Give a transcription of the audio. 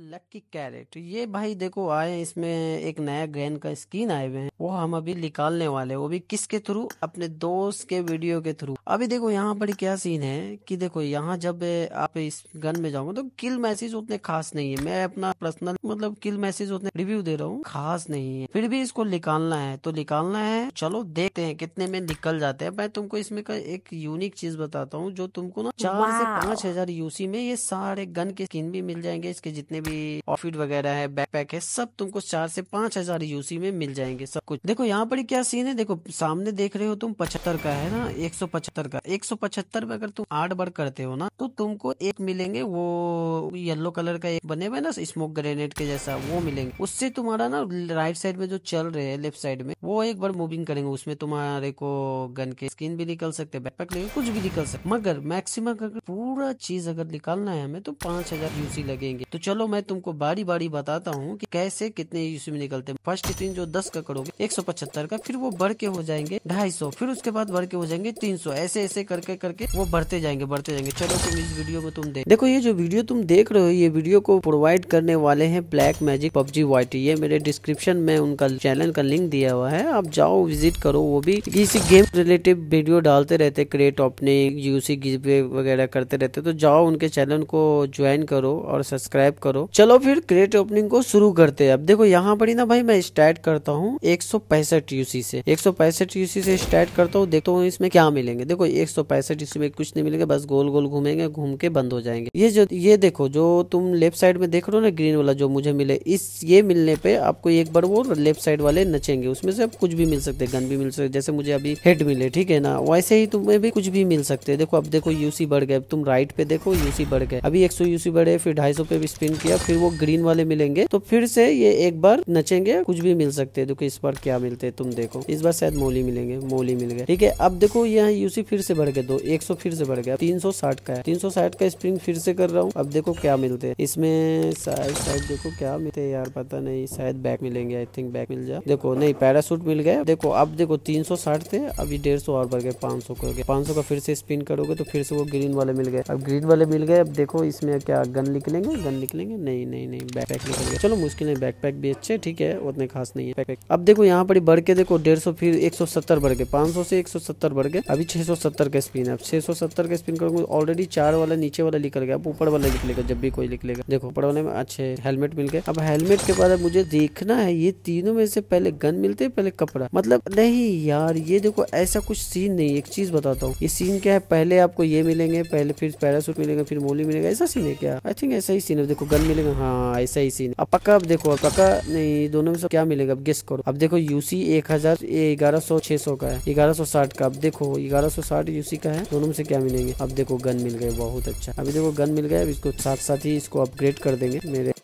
लक्की carat ये भाई देखो आए इसमें एक नया ग्रैंड का स्किन आए हुए हैं वो हम अभी निकालने वाले वो भी किसके थ्रू अपने दोस्त के वीडियो के थ्रू अभी देखो यहाँ पर क्या सीन है कि देखो यहाँ जब आप इस गन में जाओगे तो किल मैसेज उतने खास नहीं है मैं अपना पर्सनल मतलब किल मैसेज उतने रिव्यू दे रहा हूँ खास नहीं है फिर भी इसको निकालना है तो निकालना है चलो देखते हैं कितने में निकल जाते हैं मैं तुमको इसमें का एक यूनिक चीज बताता हूँ जो तुमको ना चार से पाँच हजार यूसी में ये सारे गन के स्किन भी मिल जाएंगे इसके जितने भी ऑफिट वगैरह है बैकपैक है सब तुमको चार से पांच हजार यूसी में मिल जाएंगे सब कुछ देखो यहाँ पर क्या सीन है देखो सामने देख रहे हो तुम पचहत्तर का है ना एक सौ पचहत्तर का एक सौ पचहत्तर में अगर तुम आठ बार करते हो ना तो तुमको एक मिलेंगे वो येलो कलर का एक बने हुए ना स्मोक ग्रेनेड के जैसा वो मिलेंगे उससे तुम्हारा ना राइट साइड में जो चल रहे है लेफ्ट साइड में वो एक बार मूविंग करेंगे उसमें तुम्हारे को गन के स्किन भी निकल सकते बैकपैक लेंगे कुछ भी निकल सकते मगर मैक्सिमम अगर पूरा चीज अगर निकालना है हमें तो पांच हजार यूसी लगेंगे तो चलो मैं तुमको बारी बारी बताता हूँ कि कैसे कितने ईस्वी में निकलते हैं फर्स्ट तीन जो दस का करोगे एक सौ पचहत्तर का फिर वो बढ़ के हो जाएंगे ढाई सौ फिर उसके बाद बढ़ के हो जाएंगे तीन सौ ऐसे ऐसे करके करके वो बढ़ते जाएंगे बढ़ते जाएंगे चलो तुम इस वीडियो में तुम देख देखो ये जो वीडियो तुम देख रहे हो ये वीडियो को प्रोवाइड करने वाले हैं ब्लैक मैजिक पबजी वाइट ये मेरे डिस्क्रिप्शन में उनका चैनल का लिंक दिया हुआ है आप जाओ विजिट करो वो भी इसी गेम रिलेटिव वीडियो डालते रहते क्रिएट अपने यूसी गिवे वगैरह करते रहते तो जाओ उनके चैनल को ज्वाइन करो और सब्सक्राइब करो दोस्तों चलो फिर क्रेट ओपनिंग को शुरू करते हैं अब देखो यहाँ पर ही ना भाई मैं स्टार्ट करता हूँ एक यूसी से एक यूसी से स्टार्ट करता हूँ देखता हूँ इसमें क्या मिलेंगे देखो एक यूसी में कुछ नहीं मिलेगा बस गोल गोल घूमेंगे घूम के बंद हो जाएंगे ये जो ये देखो जो तुम लेफ्ट साइड में देख रहे हो ना ग्रीन वाला जो मुझे मिले इस ये मिलने पे आपको एक बार वो लेफ्ट साइड वाले नचेंगे उसमें से आप कुछ भी मिल सकते गन भी मिल सकते जैसे मुझे अभी हेड मिले ठीक है ना वैसे ही तुम्हें भी कुछ भी मिल सकते देखो अब देखो यूसी बढ़ गए तुम राइट पे देखो यूसी बढ़ गए अभी एक सौ यूसी बढ़े फिर ढाई सौ पे भी स्पिन किया गया फिर वो ग्रीन वाले मिलेंगे तो फिर से ये एक बार नचेंगे कुछ भी मिल सकते देखो इस बार क्या मिलते तुम देखो इस बार शायद मोली मिलेंगे मोली मिल गए ठीक है अब देखो यहाँ यूसी फिर से बढ़ गया दो एक फिर से बढ़ गया तीन का है तीन का स्प्रिंग फिर से कर रहा हूँ अब देखो क्या मिलते हैं इसमें शायद शायद देखो क्या मिलते यार पता नहीं शायद बैक मिलेंगे आई थिंक बैक मिल जाए देखो नहीं पैरासूट मिल गया देखो अब देखो 360 थे अभी सौ और बढ़ गए 500 को पांच सौ का फिर से स्पिन करोगे तो फिर से वो ग्रीन वाले मिल गए अब ग्रीन वाले मिल गए अब देखो इसमें क्या गन निकलेंगे गन निकलेंगे करेंगे नहीं नहीं नहीं बैकपैक निकल गया चलो मुश्किल है बैकपैक भी अच्छे ठीक है उतने खास नहीं है बैकपैक अब देखो यहाँ पर बढ़ के देखो डेढ़ सौ फिर एक सौ सत्तर बढ़ गए पांच सौ से एक सौ सत्तर बढ़ गए अभी छह सौ सत्तर का स्पिन है छह सौ सत्तर का स्पिन करूंगा ऑलरेडी चार वाला नीचे वाला निकल गया अब ऊपर वाला निकलेगा जब भी कोई निकलेगा देखो ऊपर वाले में अच्छे हेलमेट मिल गए अब हेलमेट के बाद मुझे देखना है ये तीनों में से पहले गन मिलते है पहले कपड़ा मतलब नहीं यार ये देखो ऐसा कुछ सीन नहीं एक चीज बताता हूँ ये सीन क्या है पहले आपको ये मिलेंगे पहले फिर पैरासूट मिलेगा फिर मोली मिलेगा ऐसा सीन है क्या आई थिंक ऐसा ही सीन है देखो गन वन मिलेगा हाँ ऐसा ही सीन अब पक्का अब देखो अब पक्का नहीं दोनों में से क्या मिलेगा अब गेस करो अब देखो यूसी एक हजार ग्यारह सौ छह सौ का है ग्यारह सौ साठ का अब देखो ग्यारह सौ साठ यूसी का है दोनों में से क्या मिलेंगे अब देखो गन मिल गए बहुत अच्छा अभी देखो गन मिल गया अब इसको साथ साथ ही इसको अपग्रेड कर देंगे मेरे